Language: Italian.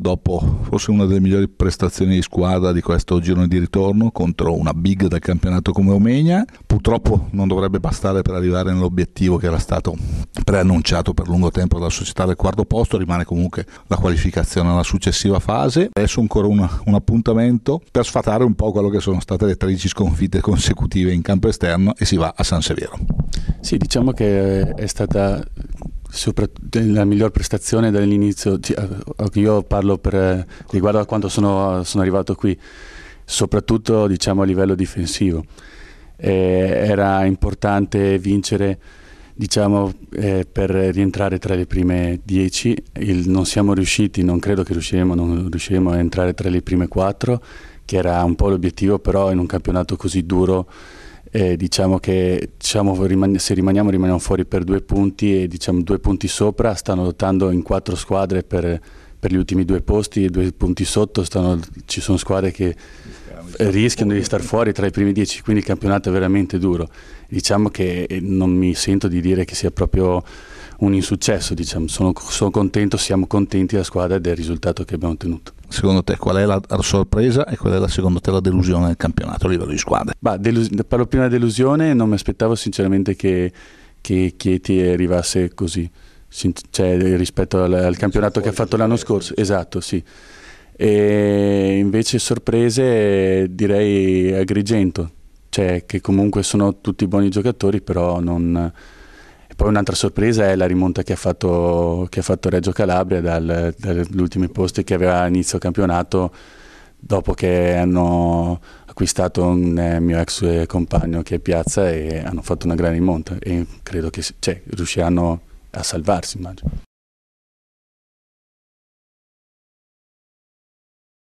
dopo forse una delle migliori prestazioni di squadra di questo girone di ritorno contro una big del campionato come Omegna. Purtroppo non dovrebbe bastare per arrivare nell'obiettivo che era stato preannunciato per lungo tempo dalla società del quarto posto, rimane comunque la qualificazione alla successiva fase. Adesso ancora una, un appuntamento per sfatare un po' quello che sono state le 13 sconfitte consecutive in campo esterno e si va a San Severo. Sì, diciamo che è stata la miglior prestazione dall'inizio, eh, io parlo per, eh, riguardo a quanto sono, sono arrivato qui, soprattutto diciamo, a livello difensivo. Eh, era importante vincere diciamo, eh, per rientrare tra le prime 10, non siamo riusciti, non credo che riusciremo, non riusciremo a entrare tra le prime 4, che era un po' l'obiettivo, però in un campionato così duro eh, diciamo che diciamo, rimane, se rimaniamo rimaniamo fuori per due punti e diciamo, due punti sopra stanno lottando in quattro squadre per, per gli ultimi due posti e due punti sotto stanno, ci sono squadre che rischiano di star fuori tra i primi dieci, quindi il campionato è veramente duro. Diciamo che non mi sento di dire che sia proprio un insuccesso, diciamo. sono, sono contento, siamo contenti della squadra e del risultato che abbiamo ottenuto secondo te qual è la sorpresa e qual è la, secondo te la delusione del campionato a livello di squadre? Bah, delus- parlo prima della delusione, non mi aspettavo sinceramente che, che Chieti arrivasse così, Sin- cioè, rispetto al, al campionato che ha fatto l'anno scorso, esatto sì. E invece sorprese direi Agrigento, cioè che comunque sono tutti buoni giocatori però non poi un'altra sorpresa è la rimonta che ha fatto, che ha fatto Reggio Calabria dal, dagli ultimi posti che aveva inizio campionato dopo che hanno acquistato un eh, mio ex eh, compagno che è Piazza e hanno fatto una gran rimonta e credo che cioè, riusciranno a salvarsi immagino.